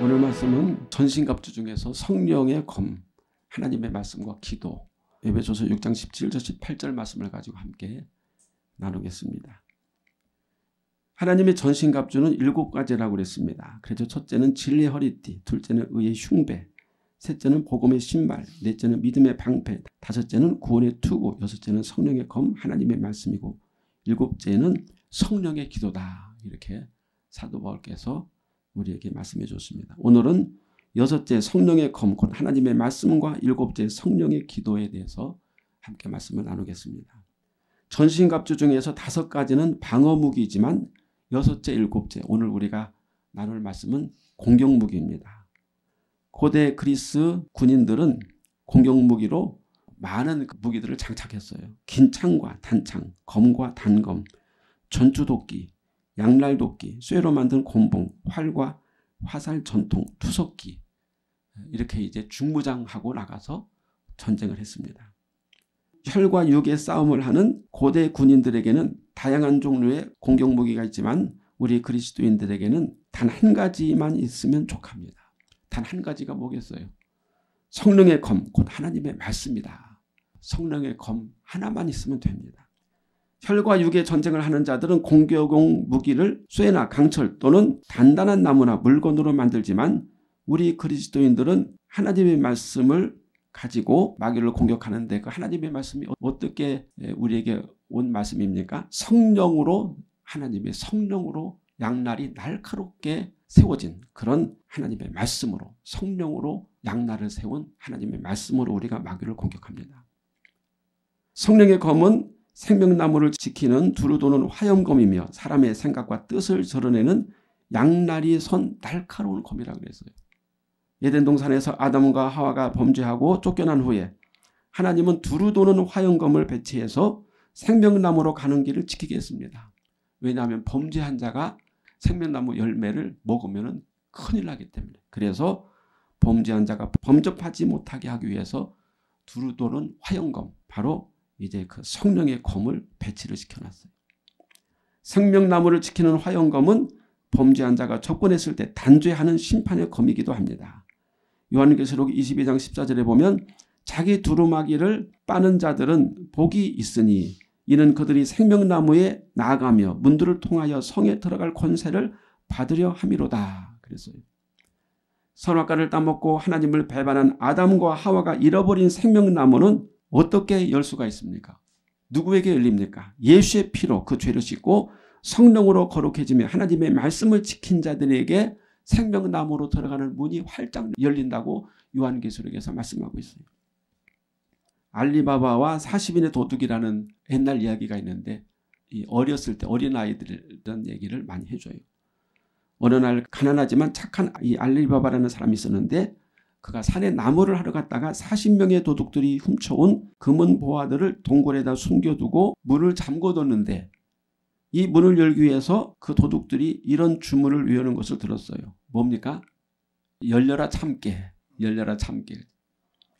오늘 말씀은 전신갑주 중에서 성령의 검, 하나님의 말씀과 기도, 예배조서 6장 17절 18절 말씀을 가지고 함께 나누겠습니다. 하나님의 전신갑주는 일곱 가지라고 그랬습니다. 그래서 첫째는 진리의 허리띠, 둘째는 의의 흉배, 셋째는 복음의 신발, 넷째는 믿음의 방패, 다섯째는 구원의 투구, 여섯째는 성령의 검, 하나님의 말씀이고 일곱째는 성령의 기도다. 이렇게 사도 바울께서 우리에게 말씀해 줬습니다. 오늘은 여섯째 성령의 검권 하나님의 말씀과 일곱째 성령의 기도에 대해서 함께 말씀을 나누겠습니다. 전신갑주 중에서 다섯 가지는 방어무기이지만 여섯째 일곱째 오늘 우리가 나눌 말씀은 공격무기입니다. 고대 그리스 군인들은 공격무기로 많은 무기들을 장착했어요. 긴 창과 단창, 검과 단검, 전주도끼, 양날 돕기, 쇠로 만든 곤봉, 활과 화살 전통, 투석기 이렇게 이제 중무장하고 나가서 전쟁을 했습니다. 혈과 육의 싸움을 하는 고대 군인들에게는 다양한 종류의 공격 무기가 있지만 우리 그리스도인들에게는 단 한 가지만 있으면 족합니다. 단 한 가지가 뭐겠어요? 성령의 검, 곧 하나님의 말씀이다. 성령의 검 하나만 있으면 됩니다. 혈과 육의 전쟁을 하는 자들은 공격용 무기를 쇠나 강철 또는 단단한 나무나 물건으로 만들지만 우리 그리스도인들은 하나님의 말씀을 가지고 마귀를 공격하는데 그 하나님의 말씀이 어떻게 우리에게 온 말씀입니까? 성령으로 하나님의 성령으로 양날이 날카롭게 세워진 그런 하나님의 말씀으로 성령으로 양날을 세운 하나님의 말씀으로 우리가 마귀를 공격합니다. 성령의 검은 생명나무를 지키는 두루 도는 화염검이며 사람의 생각과 뜻을 저어내는 양날이 선 날카로운 검이라 그랬어요. 예덴 동산에서 아담과 하와가 범죄하고 쫓겨난 후에 하나님은 두루 도는 화염검을 배치해서 생명나무로 가는 길을 지키게 했습니다. 왜냐하면 범죄한 자가 생명나무 열매를 먹으면 큰일 나기 때문에 그래서 범죄한 자가 범접하지 못하게 하기 위해서 두루 도는 화염검 바로 이제 그 성령의 검을 배치를 시켜놨어요. 생명나무를 지키는 화염검은 범죄한 자가 접근했을 때 단죄하는 심판의 검이기도 합니다. 요한계시록 22장 14절에 보면 자기 두루마기를 빠는 자들은 복이 있으니 이는 그들이 생명나무에 나아가며 문들을 통하여 성에 들어갈 권세를 받으려 함이로다. 그랬어요. 선악과를 따먹고 하나님을 배반한 아담과 하와가 잃어버린 생명나무는 어떻게 열 수가 있습니까? 누구에게 열립니까? 예수의 피로 그 죄를 씻고 성령으로 거룩해지며 하나님의 말씀을 지킨 자들에게 생명나무로 들어가는 문이 활짝 열린다고 요한계시록에서 말씀하고 있어요. 알리바바와 40인의 도둑이라는 옛날 이야기가 있는데 어렸을 때 어린아이들이라는 얘기를 많이 해줘요. 어느 날 가난하지만 착한 이 알리바바라는 사람이 있었는데 그가 산에 나무를 하러 갔다가 40명의 도둑들이 훔쳐온 금은 보화들을 동굴에다 숨겨두고 문을 잠궈뒀는데 이 문을 열기 위해서 그 도둑들이 이런 주문을 외우는 것을 들었어요. 뭡니까? 열려라 참깨, 열려라 참깨.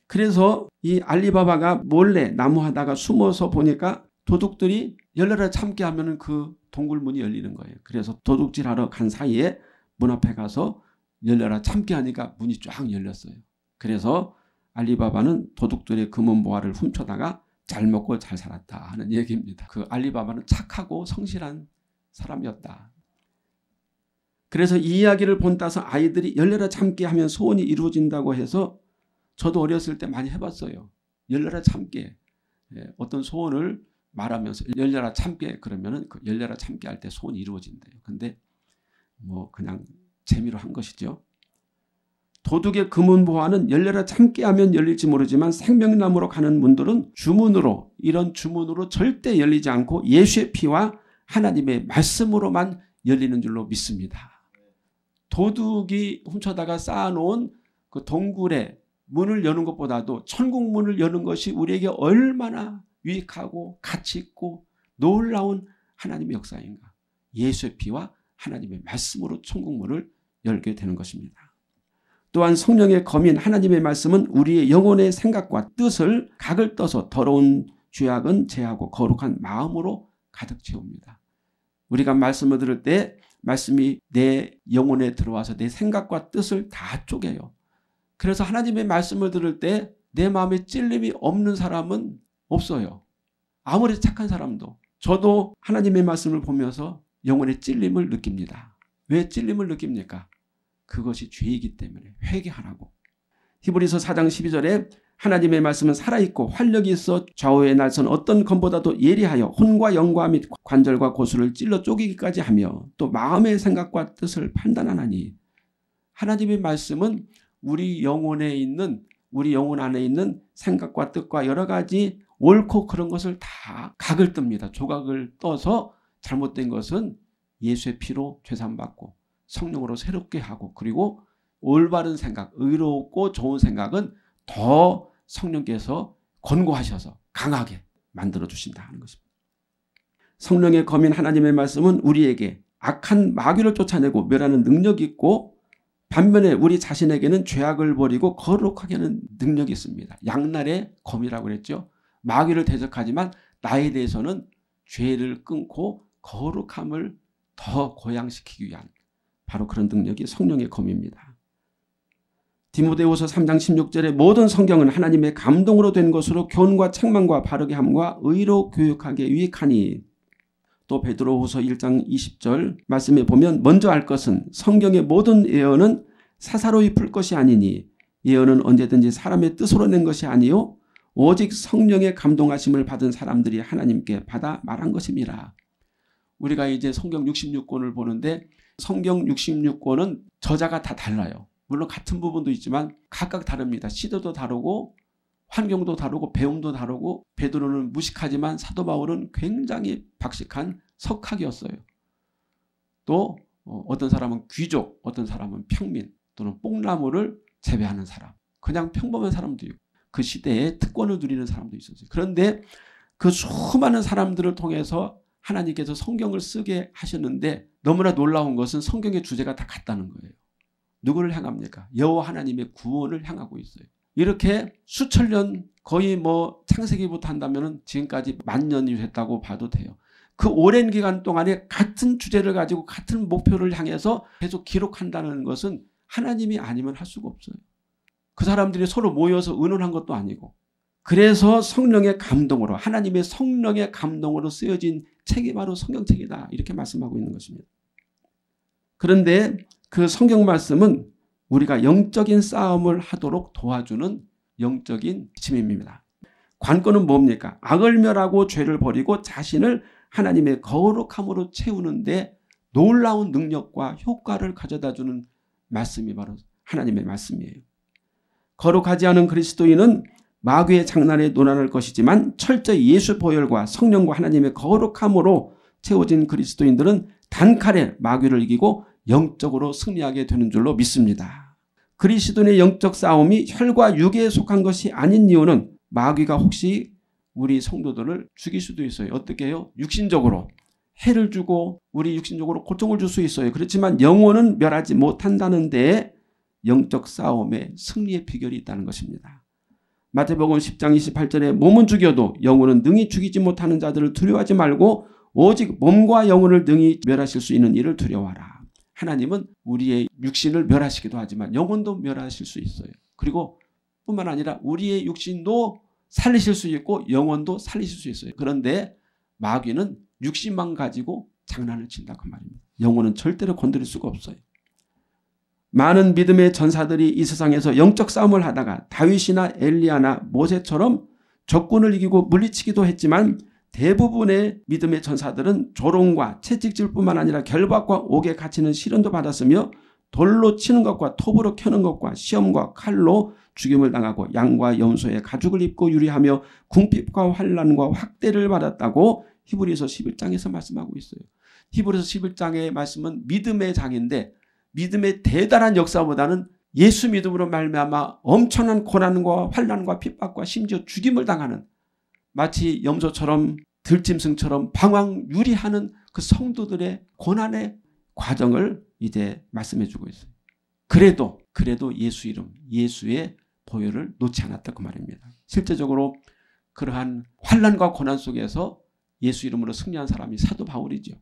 그래서 이 알리바바가 몰래 나무하다가 숨어서 보니까 도둑들이 열려라 참깨 하면그 동굴 문이 열리는 거예요. 그래서 도둑질하러 간 사이에 문 앞에 가서 열려라 참게 하니까 문이 쫙 열렸어요. 그래서 알리바바는 도둑들의 금은 보화를 훔쳐다가 잘 먹고 잘 살았다 하는 얘기입니다. 그 알리바바는 착하고 성실한 사람이었다. 그래서 이 이야기를 본 따서 아이들이 열려라 참게 하면 소원이 이루어진다고 해서 저도 어렸을 때 많이 해봤어요. 열려라 참게 예, 어떤 소원을 말하면서 열려라 참게 그러면은 그 열려라 참게 할 때 소원이 이루어진대요. 근데 뭐 그냥 재미로 한 것이죠. 도둑의 금은보화는 열려라 참깨하면 열릴지 모르지만 생명나무로 가는 문들은 주문으로 이런 주문으로 절대 열리지 않고 예수의 피와 하나님의 말씀으로만 열리는 줄로 믿습니다. 도둑이 훔쳐다가 쌓아놓은 그 동굴에 문을 여는 것보다도 천국 문을 여는 것이 우리에게 얼마나 유익하고 가치 있고 놀라운 하나님의 역사인가. 예수의 피와 하나님의 말씀으로 천국 문을 열게 되는 것입니다. 또한 성령의 검인 하나님의 말씀은 우리의 영혼의 생각과 뜻을 각을 떠서 더러운 죄악은 제하고 거룩한 마음으로 가득 채웁니다. 우리가 말씀을 들을 때 말씀이 내 영혼에 들어와서 내 생각과 뜻을 다 쪼개요. 그래서 하나님의 말씀을 들을 때 내 마음에 찔림이 없는 사람은 없어요. 아무리 착한 사람도 저도 하나님의 말씀을 보면서 영혼의 찔림을 느낍니다. 왜 찔림을 느낍니까? 그것이 죄이기 때문에 회개하라고. 히브리서 4장 12절에 하나님의 말씀은 살아있고 활력이 있어 좌우의 날선 어떤 검보다도 예리하여 혼과 영과 및 관절과 고수를 찔러 쪼개기까지 하며 또 마음의 생각과 뜻을 판단하나니 하나님의 말씀은 우리 영혼에 있는 우리 영혼 안에 있는 생각과 뜻과 여러 가지 옳고 그런 것을 다 각을 뜹니다. 조각을 떠서 잘못된 것은 예수의 피로 죄산받고 성령으로 새롭게 하고 그리고 올바른 생각, 의롭고 좋은 생각은 더 성령께서 권고하셔서 강하게 만들어 주신다 는 것입니다. 성령의 검인 하나님의 말씀은 우리에게 악한 마귀를 쫓아내고 멸하는 능력이 있고 반면에 우리 자신에게는 죄악을 버리고 거룩하게 하는 능력이 있습니다. 양날의 검이라고 그랬죠. 마귀를 대적하지만 나에 대해서는 죄를 끊고 거룩함을 더 고양시키기 위한 바로 그런 능력이 성령의 검입니다. 디모데후서 3장 16절에 모든 성경은 하나님의 감동으로 된 것으로 교훈과 책망과 바르게 함과 의로 교육하게 유익하니 또 베드로후서 1장 20절 말씀에 보면 먼저 할 것은 성경의 모든 예언은 사사로이 풀 것이 아니니 예언은 언제든지 사람의 뜻으로 낸 것이 아니요 오직 성령의 감동하심을 받은 사람들이 하나님께 받아 말한 것입니다. 우리가 이제 성경 66권을 보는데 성경 66권은 저자가 다 달라요. 물론 같은 부분도 있지만 각각 다릅니다. 시도도 다르고 환경도 다르고 배움도 다르고 베드로는 무식하지만 사도 바울은 굉장히 박식한 석학이었어요. 또 어, 어떤 사람은 귀족, 어떤 사람은 평민 또는 뽕나무를 재배하는 사람, 그냥 평범한 사람도 있고 그 시대에 특권을 누리는 사람도 있었어요. 그런데 그 수많은 사람들을 통해서 하나님께서 성경을 쓰게 하셨는데 너무나 놀라운 것은 성경의 주제가 다 같다는 거예요. 누구를 향합니까? 여호와 하나님의 구원을 향하고 있어요. 이렇게 수천 년 거의 뭐 창세기부터 한다면 지금까지 만 년이 됐다고 봐도 돼요. 그 오랜 기간 동안에 같은 주제를 가지고 같은 목표를 향해서 계속 기록한다는 것은 하나님이 아니면 할 수가 없어요. 그 사람들이 서로 모여서 의논한 것도 아니고 그래서 성령의 감동으로 하나님의 성령의 감동으로 쓰여진 책이 바로 성경책이다. 이렇게 말씀하고 있는 것입니다. 그런데 그 성경 말씀은 우리가 영적인 싸움을 하도록 도와주는 영적인 지침입니다. 관건은 뭡니까? 악을 멸하고 죄를 버리고 자신을 하나님의 거룩함으로 채우는데 놀라운 능력과 효과를 가져다주는 말씀이 바로 하나님의 말씀이에요. 거룩하지 않은 그리스도인은 마귀의 장난에 논란할 것이지만 철저히 예수 보혈과 성령과 하나님의 거룩함으로 채워진 그리스도인들은 단칼에 마귀를 이기고 영적으로 승리하게 되는 줄로 믿습니다. 그리스도인의 영적 싸움이 혈과 육에 속한 것이 아닌 이유는 마귀가 혹시 우리 성도들을 죽일 수도 있어요. 어떻게 해요? 육신적으로 해를 주고 우리 육신적으로 고통을 줄 수 있어요. 그렇지만 영혼은 멸하지 못한다는데 영적 싸움에 승리의 비결이 있다는 것입니다. 마태복음 10장 28절에 몸은 죽여도 영혼은 능히 죽이지 못하는 자들을 두려워하지 말고 오직 몸과 영혼을 능히 멸하실 수 있는 이를 두려워하라. 하나님은 우리의 육신을 멸하시기도 하지만 영혼도 멸하실 수 있어요. 그리고 뿐만 아니라 우리의 육신도 살리실 수 있고 영혼도 살리실 수 있어요. 그런데 마귀는 육신만 가지고 장난을 친다 그 말입니다. 영혼은 절대로 건드릴 수가 없어요. 많은 믿음의 전사들이 이 세상에서 영적 싸움을 하다가 다윗이나 엘리야나 모세처럼 적군을 이기고 물리치기도 했지만 대부분의 믿음의 전사들은 조롱과 채찍질뿐만 아니라 결박과 옥에 갇히는 시련도 받았으며 돌로 치는 것과 톱으로 켜는 것과 시험과 칼로 죽임을 당하고 양과 염소의 가죽을 입고 유리하며 궁핍과 환란과 확대를 받았다고 히브리서 11장에서 말씀하고 있어요. 히브리서 11장의 말씀은 믿음의 장인데 믿음의 대단한 역사보다는 예수 믿음으로 말미암아 엄청난 고난과 환란과 핍박과 심지어 죽임을 당하는 마치 염소처럼 들짐승처럼 방황 유리하는 그 성도들의 고난의 과정을 이제 말씀해 주고 있어요. 그래도 그래도 예수 이름 예수의 보혈을 놓지 않았다 그 말입니다. 실제적으로 그러한 환란과 고난 속에서 예수 이름으로 승리한 사람이 사도 바울이죠.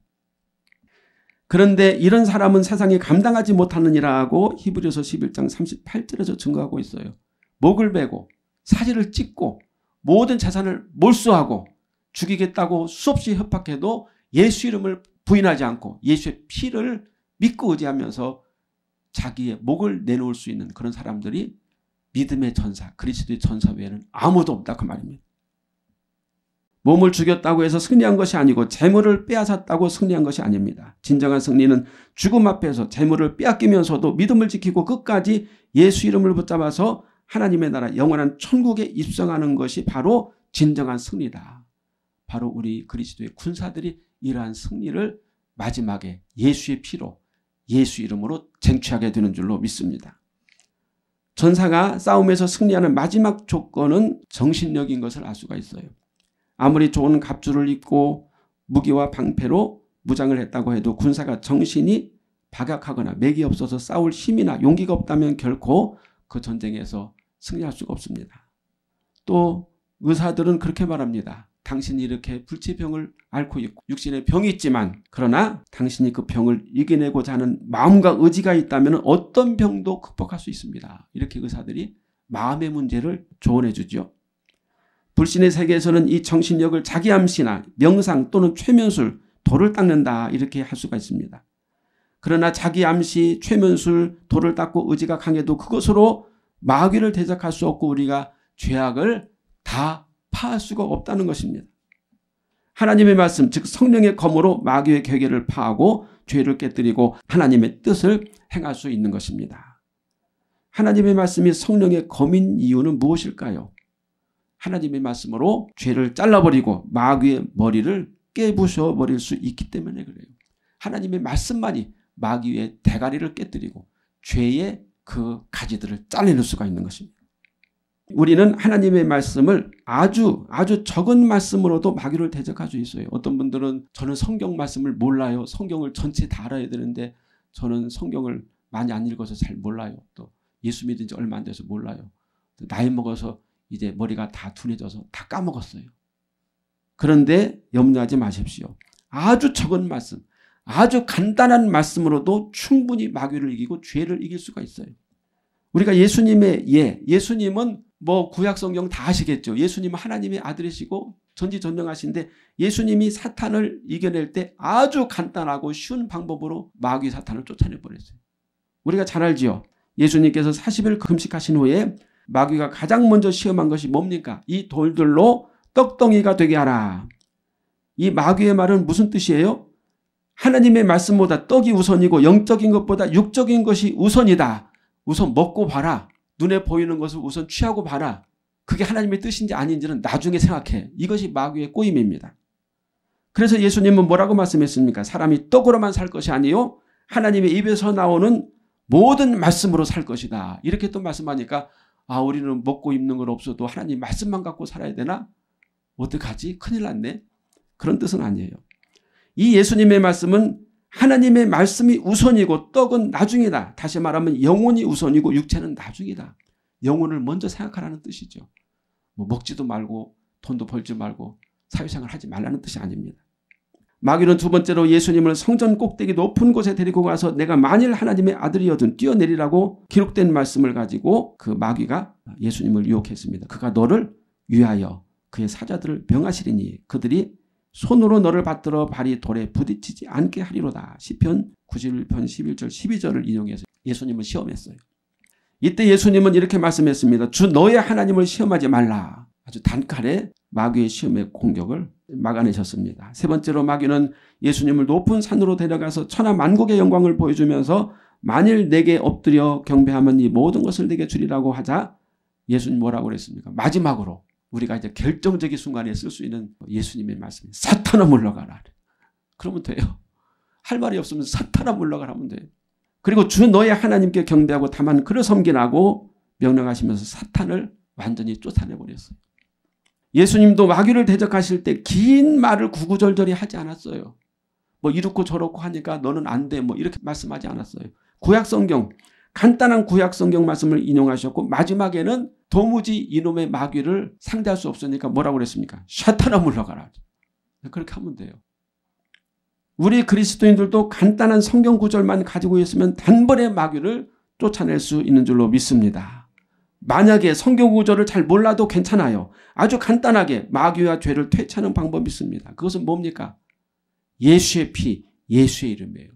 그런데 이런 사람은 세상에 감당하지 못하느니라고 하 히브리서 11장 38절에서 증거하고 있어요. 목을 베고 사지를 찢고 모든 재산을 몰수하고 죽이겠다고 수없이 협박해도 예수 이름을 부인하지 않고 예수의 피를 믿고 의지하면서 자기의 목을 내놓을 수 있는 그런 사람들이 믿음의 전사, 그리스도의 전사 외에는 아무도 없다 그 말입니다. 몸을 죽였다고 해서 승리한 것이 아니고 재물을 빼앗았다고 승리한 것이 아닙니다. 진정한 승리는 죽음 앞에서 재물을 빼앗기면서도 믿음을 지키고 끝까지 예수 이름을 붙잡아서 하나님의 나라 영원한 천국에 입성하는 것이 바로 진정한 승리다. 바로 우리 그리스도의 군사들이 이러한 승리를 마지막에 예수의 피로 예수 이름으로 쟁취하게 되는 줄로 믿습니다. 전사가 싸움에서 승리하는 마지막 조건은 정신력인 것을 알 수가 있어요. 아무리 좋은 갑주를 입고 무기와 방패로 무장을 했다고 해도 군사가 정신이 박약하거나 맥이 없어서 싸울 힘이나 용기가 없다면 결코 그 전쟁에서 승리할 수가 없습니다. 또 의사들은 그렇게 말합니다. 당신이 이렇게 불치병을 앓고 있고 육신에 병이 있지만 그러나 당신이 그 병을 이겨내고자 하는 마음과 의지가 있다면 어떤 병도 극복할 수 있습니다. 이렇게 의사들이 마음의 문제를 조언해 주죠. 불신의 세계에서는 이 정신력을 자기 암시나 명상 또는 최면술, 도를 닦는다 이렇게 할 수가 있습니다. 그러나 자기 암시, 최면술, 도를 닦고 의지가 강해도 그것으로 마귀를 대적할 수 없고 우리가 죄악을 다 파할 수가 없다는 것입니다. 하나님의 말씀, 즉 성령의 검으로 마귀의 계계를 파하고 죄를 깨뜨리고 하나님의 뜻을 행할 수 있는 것입니다. 하나님의 말씀이 성령의 검인 이유는 무엇일까요? 하나님의 말씀으로 죄를 잘라버리고 마귀의 머리를 깨부셔 버릴 수 있기 때문에 그래요. 하나님의 말씀만이 마귀의 대가리를 깨뜨리고 죄의 그 가지들을 잘라낼 수가 있는 것입니다. 우리는 하나님의 말씀을 아주 아주 적은 말씀으로도 마귀를 대적할 수 있어요. 어떤 분들은 저는 성경 말씀을 몰라요. 성경을 전체 다 알아야 되는데 저는 성경을 많이 안 읽어서 잘 몰라요. 또 예수 믿은 지 얼마 안 돼서 몰라요. 나이 먹어서 이제 머리가 다 둔해져서 다 까먹었어요. 그런데 염려하지 마십시오. 아주 적은 말씀, 아주 간단한 말씀으로도 충분히 마귀를 이기고 죄를 이길 수가 있어요. 우리가 예수님의 예, 예수님은 뭐 구약 성경 다 아시겠죠. 예수님은 하나님의 아들이시고 전지전능하신데 예수님이 사탄을 이겨낼 때 아주 간단하고 쉬운 방법으로 마귀 사탄을 쫓아내 버렸어요. 우리가 잘 알지요. 예수님께서 40일 금식하신 후에 마귀가 가장 먼저 시험한 것이 뭡니까? 이 돌들로 떡덩이가 되게 하라. 이 마귀의 말은 무슨 뜻이에요? 하나님의 말씀보다 떡이 우선이고 영적인 것보다 육적인 것이 우선이다. 우선 먹고 봐라. 눈에 보이는 것을 우선 취하고 봐라. 그게 하나님의 뜻인지 아닌지는 나중에 생각해. 이것이 마귀의 꼬임입니다. 그래서 예수님은 뭐라고 말씀했습니까? 사람이 떡으로만 살 것이 아니요 하나님의 입에서 나오는 모든 말씀으로 살 것이다. 이렇게 또 말씀하니까 아, 우리는 먹고 입는 건 없어도 하나님 말씀만 갖고 살아야 되나? 어떡하지? 큰일 났네. 그런 뜻은 아니에요. 이 예수님의 말씀은 하나님의 말씀이 우선이고 떡은 나중이다. 다시 말하면 영혼이 우선이고 육체는 나중이다. 영혼을 먼저 생각하라는 뜻이죠. 뭐 먹지도 말고 돈도 벌지 말고 사회생활 하지 말라는 뜻이 아닙니다. 마귀는 두 번째로 예수님을 성전 꼭대기 높은 곳에 데리고 가서 내가 만일 하나님의 아들이어든 뛰어내리라고 기록된 말씀을 가지고 그 마귀가 예수님을 유혹했습니다. 그가 너를 위하여 그의 사자들을 병하시리니 그들이 손으로 너를 받들어 발이 돌에 부딪히지 않게 하리로다. 시편 91편 11절 12절을 인용해서 예수님을 시험했어요. 이때 예수님은 이렇게 말씀했습니다. 주 너의 하나님을 시험하지 말라. 아주 단칼에 마귀의 시험의 공격을 막아내셨습니다. 세 번째로 마귀는 예수님을 높은 산으로 데려가서 천하 만국의 영광을 보여주면서 만일 내게 엎드려 경배하면 이 모든 것을 내게 주리라고 하자 예수님 뭐라고 그랬습니까? 마지막으로 우리가 이제 결정적인 순간에 쓸 수 있는 예수님의 말씀 사탄아 물러가라. 그러면 돼요. 할 말이 없으면 사탄아 물러가라 면 돼요. 그리고 주 너의 하나님께 경배하고 다만 그를 섬기라고 명령하시면서 사탄을 완전히 쫓아내버렸어요. 예수님도 마귀를 대적하실 때 긴 말을 구구절절히 하지 않았어요. 뭐 이렇고 저렇고 하니까 너는 안 돼. 뭐 이렇게 말씀하지 않았어요. 구약 성경 간단한 구약 성경 말씀을 인용하셨고 마지막에는 도무지 이놈의 마귀를 상대할 수 없으니까 뭐라고 그랬습니까? 샤타나 물러가라. 네, 그렇게 하면 돼요. 우리 그리스도인들도 간단한 성경 구절만 가지고 있으면 단번에 마귀를 쫓아낼 수 있는 줄로 믿습니다. 만약에 성경 구절을 잘 몰라도 괜찮아요. 아주 간단하게 마귀와 죄를 퇴치하는 방법이 있습니다. 그것은 뭡니까? 예수의 피, 예수의 이름이에요.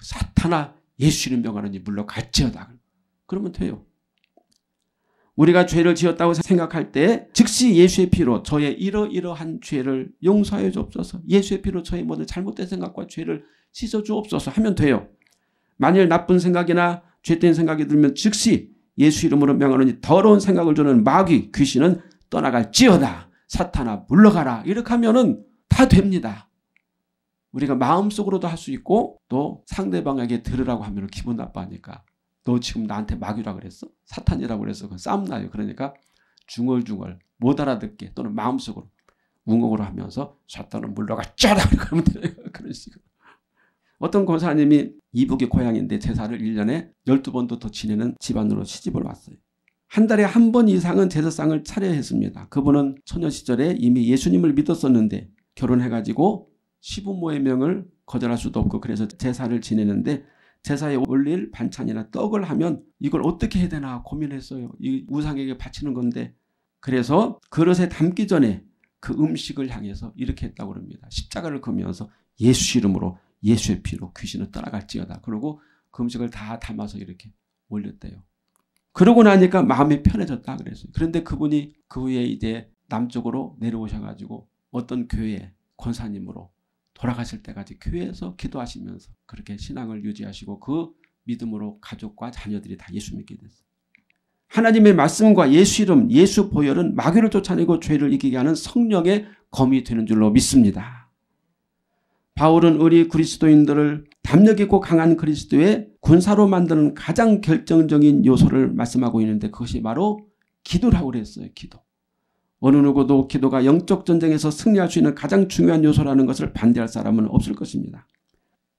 사탄아 예수 이름 명하느니 물러 갈지어다. 그러면 돼요. 우리가 죄를 지었다고 생각할 때 즉시 예수의 피로 저의 이러이러한 죄를 용서하여 주옵소서. 예수의 피로 저의 모든 잘못된 생각과 죄를 씻어 주옵소서 하면 돼요. 만일 나쁜 생각이나 죄된 생각이 들면 즉시 예수 이름으로 명하는 더러운 생각을 주는 마귀 귀신은 떠나갈지어다. 사탄아 물러가라. 이렇게 하면은 다 됩니다. 우리가 마음속으로도 할 수 있고 또 상대방에게 들으라고 하면 기분 나빠하니까 너 지금 나한테 마귀라 그랬어? 사탄이라고 그랬어? 그 싸움 나요. 그러니까 중얼중얼 못 알아듣게 또는 마음속으로 웅웅으로 하면서 사탄은 물러가 짜라 그러면 돼요. 그런 식으로. 어떤 권사님이 이북의 고향인데 제사를 1년에 12번도 더 지내는 집안으로 시집을 왔어요. 한 달에 한 번 이상은 제사상을 차려야 했습니다. 그분은 처녀 시절에 이미 예수님을 믿었었는데 결혼해가지고 시부모의 명을 거절할 수도 없고 그래서 제사를 지내는데 제사에 올릴 반찬이나 떡을 하면 이걸 어떻게 해야 되나 고민했어요. 이 우상에게 바치는 건데 그래서 그릇에 담기 전에 그 음식을 향해서 이렇게 했다고 합니다. 십자가를 그면서 예수 이름으로 예수의 피로 귀신을 떠나갈지어다. 그러고 금식을다 담아서 이렇게 올렸대요. 그러고 나니까 마음이 편해졌다 그랬어요. 그런데 그분이 그 후에 이제 남쪽으로 내려오셔가지고 어떤 교회 권사님으로 돌아가실 때까지 교회에서 기도하시면서 그렇게 신앙을 유지하시고 그 믿음으로 가족과 자녀들이 다 예수 믿게 됐어요. 하나님의 말씀과 예수 이름, 예수 보혈은 마귀를 쫓아내고 죄를 이기게 하는 성령의 검이 되는 줄로 믿습니다. 바울은 우리 그리스도인들을 담력 있고 강한 그리스도의 군사로 만드는 가장 결정적인 요소를 말씀하고 있는데 그것이 바로 기도라고 그랬어요. 기도. 어느 누구도 기도가 영적 전쟁에서 승리할 수 있는 가장 중요한 요소라는 것을 반대할 사람은 없을 것입니다.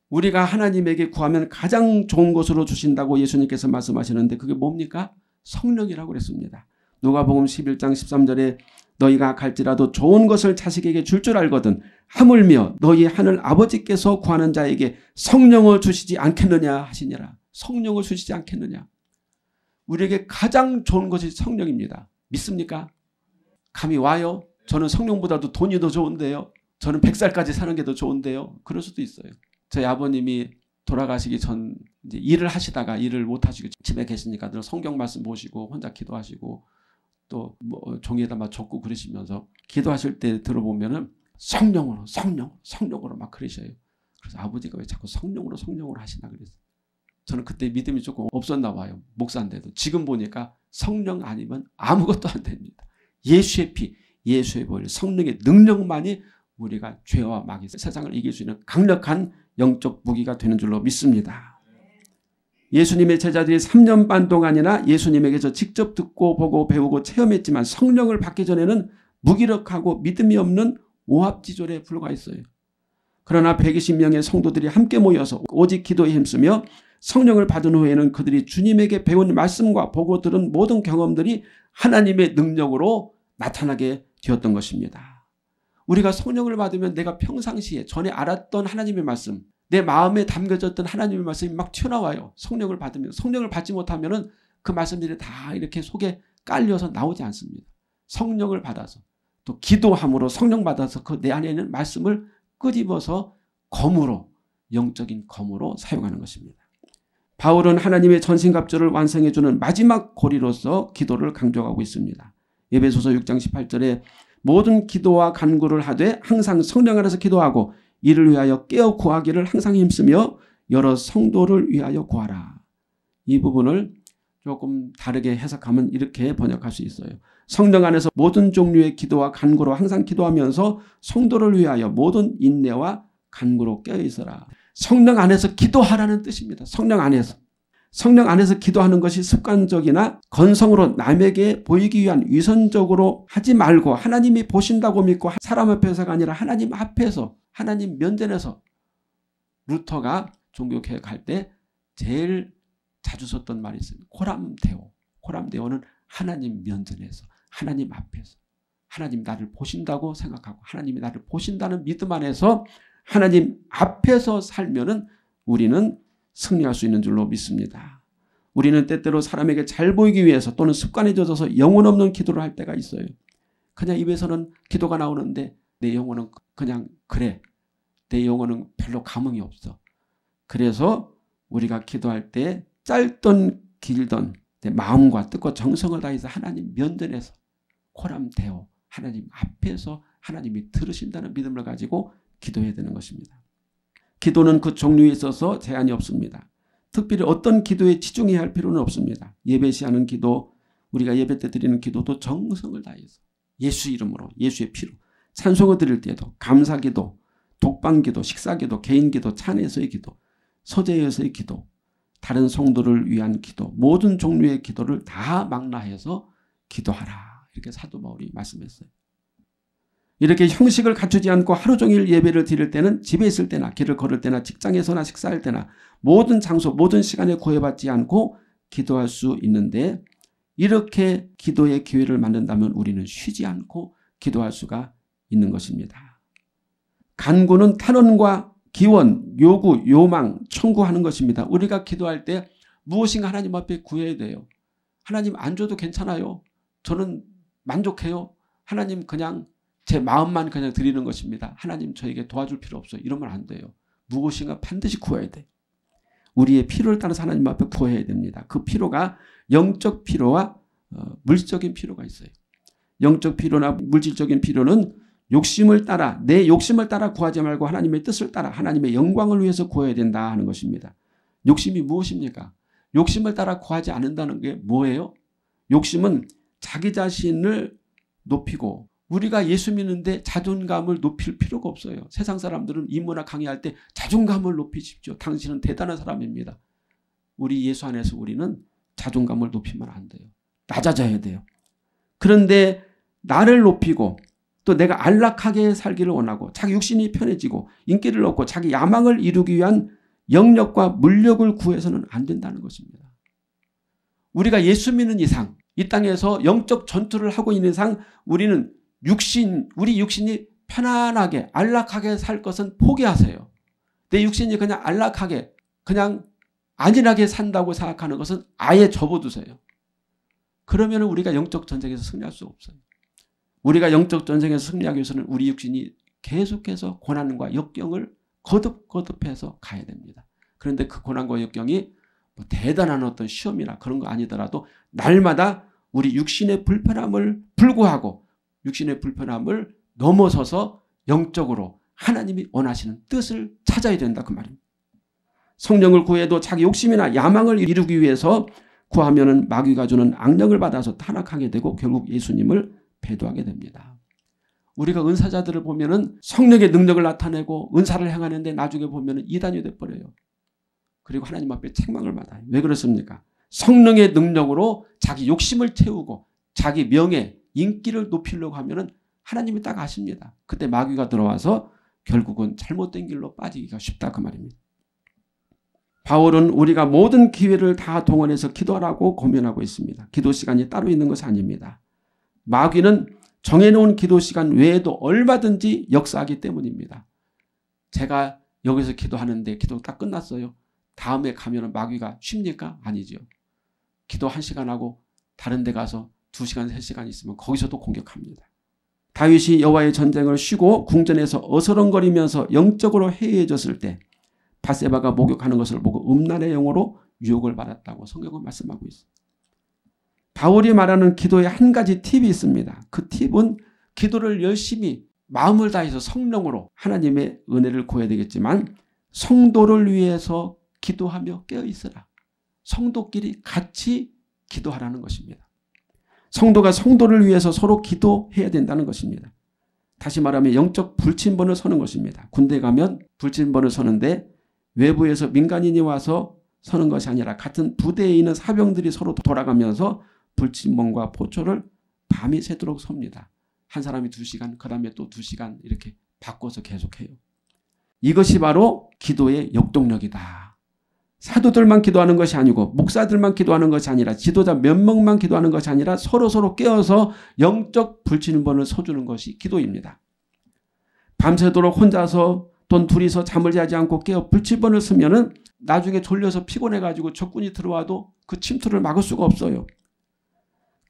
우리가 하나님에게 구하면 가장 좋은 것으로 주신다고 예수님께서 말씀하시는데 그게 뭡니까? 성령이라고 그랬습니다. 누가복음 11장 13절에 너희가 갈지라도 좋은 것을 자식에게 줄줄 줄 알거든 하물며 너희 하늘 아버지께서 구하는 자에게 성령을 주시지 않겠느냐 하시니라. 성령을 주시지 않겠느냐. 우리에게 가장 좋은 것이 성령입니다. 믿습니까? 감이 와요? 저는 성령보다도 돈이 더 좋은데요. 저는 100살까지 사는 게 더 좋은데요. 그럴 수도 있어요. 저희 아버님이 돌아가시기 전 일을 하시다가 일을 못 하시고 집에 계시니까 늘 성경 말씀 보시고 혼자 기도하시고 또뭐 종이에다 막 적고 그러시면서 기도하실 때 들어보면은 성령으로 성령 성령으로 막 그러셔요. 그래서 아버지가 왜 자꾸 성령으로 성령으로 하시나 그랬어요. 저는 그때 믿음이 조금 없었나 봐요. 목사인데도 지금 보니까 성령 아니면 아무것도 안 됩니다. 예수의 피, 예수의 보혈, 성령의 능력만이 우리가 죄와 마귀 세상을 이길 수 있는 강력한 영적 무기가 되는 줄로 믿습니다. 예수님의 제자들이 3년 반 동안이나 예수님에게서 직접 듣고 보고 배우고 체험했지만 성령을 받기 전에는 무기력하고 믿음이 없는 오합지졸에 불과했어요. 그러나 120명의 성도들이 함께 모여서 오직 기도에 힘쓰며 성령을 받은 후에는 그들이 주님에게 배운 말씀과 보고 들은 모든 경험들이 하나님의 능력으로 나타나게 되었던 것입니다. 우리가 성령을 받으면 내가 평상시에 전에 알았던 하나님의 말씀, 내 마음에 담겨졌던 하나님의 말씀이 막 튀어나와요. 성령을 받으면. 성령을 받지 못하면은 그 말씀들이 다 이렇게 속에 깔려서 나오지 않습니다. 성령을 받아서 또 기도함으로 성령 받아서 그 내 안에 있는 말씀을 끄집어서 검으로 영적인 검으로 사용하는 것입니다. 바울은 하나님의 전신갑주를 완성해 주는 마지막 고리로서 기도를 강조하고 있습니다. 예배소서 6장 18절에 모든 기도와 간구를 하되 항상 성령 안에서 기도하고 이를 위하여 깨어 구하기를 항상 힘쓰며 여러 성도를 위하여 구하라. 이 부분을 조금 다르게 해석하면 이렇게 번역할 수 있어요. 성령 안에서 모든 종류의 기도와 간구로 항상 기도하면서 성도를 위하여 모든 인내와 간구로 깨어 있어라. 성령 안에서 기도하라는 뜻입니다. 성령 안에서. 성령 안에서 기도하는 것이 습관적이나 건성으로 남에게 보이기 위한 위선적으로 하지 말고 하나님이 보신다고 믿고 사람 앞에서가 아니라 하나님 앞에서 하나님 면전에서 루터가 종교개혁 할때 제일 자주 썼던 말이 있습니다. 코람데오. 코람데오는 하나님 면전에서 하나님 앞에서 하나님 나를 보신다고 생각하고 하나님이 나를 보신다는 믿음 안에서 하나님 앞에서 살면은 우리는 승리할 수 있는 줄로 믿습니다. 우리는 때때로 사람에게 잘 보이기 위해서 또는 습관에 젖어서 영혼 없는 기도를 할 때가 있어요. 그냥 입에서는 기도가 나오는데 내 영혼은 그냥 그래. 내 영혼은 별로 감흥이 없어. 그래서 우리가 기도할 때 짧던 길던 내 마음과 뜻과 정성을 다해서 하나님 면전에서 코람대오 하나님 앞에서 하나님이 들으신다는 믿음을 가지고 기도해야 되는 것입니다. 기도는 그 종류에 있어서 제한이 없습니다. 특별히 어떤 기도에 치중해야 할 필요는 없습니다. 예배시하는 기도, 우리가 예배 때 드리는 기도도 정성을 다해서 예수 이름으로 예수의 피로 찬송을 드릴 때도 에 감사기도, 독방기도, 식사기도, 개인기도, 찬에서의 기도, 서재에서의 기도, 다른 성도를 위한 기도, 모든 종류의 기도를 다 망라해서 기도하라. 이렇게 사도 바울이 말씀했어요. 이렇게 형식을 갖추지 않고 하루 종일 예배를 드릴 때는 집에 있을 때나 길을 걸을 때나 직장에서나 식사할 때나 모든 장소, 모든 시간에 구애받지 않고 기도할 수 있는데 이렇게 기도의 기회를 만든다면 우리는 쉬지 않고 기도할 수가 있는 것입니다. 간구는 탄원과 기원, 요구, 요망, 청구하는 것입니다. 우리가 기도할 때 무엇인가 하나님 앞에 구해야 돼요. 하나님 안 줘도 괜찮아요. 저는 만족해요. 하나님 그냥 제 마음만 그냥 드리는 것입니다. 하나님 저에게 도와줄 필요 없어요. 이러면 안 돼요. 무엇인가 반드시 구해야 돼. 우리의 필요를 따라서 하나님 앞에 구해야 됩니다. 그 필요가 영적 필요와 어, 물적인 필요가 있어요. 영적 필요나 물질적인 필요는 욕심을 따라 내 욕심을 따라 구하지 말고 하나님의 뜻을 따라 하나님의 영광을 위해서 구해야 된다 하는 것입니다. 욕심이 무엇입니까? 욕심을 따라 구하지 않는다는 게 뭐예요? 욕심은 자기 자신을 높이고 우리가 예수 믿는데 자존감을 높일 필요가 없어요. 세상 사람들은 이문화 강의할 때 자존감을 높이십시오. 당신은 대단한 사람입니다. 우리 예수 안에서 우리는 자존감을 높이면 안 돼요. 낮아져야 돼요. 그런데 나를 높이고 또 내가 안락하게 살기를 원하고 자기 육신이 편해지고 인기를 얻고 자기 야망을 이루기 위한 영력과 물력을 구해서는 안 된다는 것입니다. 우리가 예수 믿는 이상 이 땅에서 영적 전투를 하고 있는 상 우리는 육신 우리 육신이 편안하게 안락하게 살 것은 포기하세요. 내 육신이 그냥 안락하게 그냥 안일하게 산다고 생각하는 것은 아예 접어두세요. 그러면 우리가 영적 전쟁에서 승리할 수 없어요. 우리가 영적 전쟁에서 승리하기 위해서는 우리 육신이 계속해서 고난과 역경을 거듭거듭해서 가야 됩니다. 그런데 그 고난과 역경이 뭐 대단한 어떤 시험이나 그런 거 아니더라도 날마다 우리 육신의 불편함을 불구하고 육신의 불편함을 넘어서서 영적으로 하나님이 원하시는 뜻을 찾아야 된다 그 말입니다. 성령을 구해도 자기 욕심이나 야망을 이루기 위해서 구하면은 마귀가 주는 악령을 받아서 타락하게 되고 결국 예수님을 배도하게 됩니다. 우리가 은사자들을 보면은 성령의 능력을 나타내고 은사를 행하는데 나중에 보면은 이단이 돼 버려요. 그리고 하나님 앞에 책망을 받아요. 왜 그렇습니까? 성령의 능력으로 자기 욕심을 채우고 자기 명예, 인기를 높이려고 하면은 하나님이 딱 아십니다. 그때 마귀가 들어와서 결국은 잘못된 길로 빠지기가 쉽다 그 말입니다. 바울은 우리가 모든 기회를 다 동원해서 기도하라고 고민하고 있습니다. 기도 시간이 따로 있는 것이 아닙니다. 마귀는 정해놓은 기도 시간 외에도 얼마든지 역사하기 때문입니다. 제가 여기서 기도하는데 기도 딱 끝났어요. 다음에 가면 마귀가 쉽니까? 아니죠. 기도 한 시간 하고 다른 데 가서 2시간, 3시간 있으면 거기서도 공격합니다. 다윗이 여와의 전쟁을 쉬고 궁전에서 어서렁거리면서 영적으로 해이해졌을 때 바세바가 목욕하는 것을 보고 음란의 영어로 유혹을 받았다고 성경은 말씀하고 있습니다. 바울이 말하는 기도에 한 가지 팁이 있습니다. 그 팁은 기도를 열심히 마음을 다해서 성령으로 하나님의 은혜를 구해야 되겠지만 성도를 위해서 기도하며 깨어 있으라. 성도끼리 같이 기도하라는 것입니다. 성도가 성도를 위해서 서로 기도해야 된다는 것입니다. 다시 말하면 영적 불침번을 서는 것입니다. 군대 가면 불침번을 서는데 외부에서 민간인이 와서 서는 것이 아니라 같은 부대에 있는 사병들이 서로 돌아가면서 불침번과 포초를 밤이 새도록 섭니다. 한 사람이 두시간그 다음에 또 두시간 이렇게 바꿔서 계속해요. 이것이 바로 기도의 역동력이다. 사도들만 기도하는 것이 아니고 목사들만 기도하는 것이 아니라 지도자 몇 명만 기도하는 것이 아니라 서로 서로 깨어서 영적 불치는번을 서주는 것이 기도입니다. 밤새도록 혼자서 돈 둘이서 잠을 자지 않고 깨어 불치번을 쓰면은 나중에 졸려서 피곤해가지고 적군이 들어와도 그 침투를 막을 수가 없어요.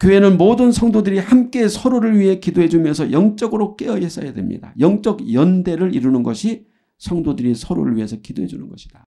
교회는 모든 성도들이 함께 서로를 위해 기도해주면서 영적으로 깨어 있어야 됩니다. 영적 연대를 이루는 것이 성도들이 서로를 위해서 기도해주는 것이다.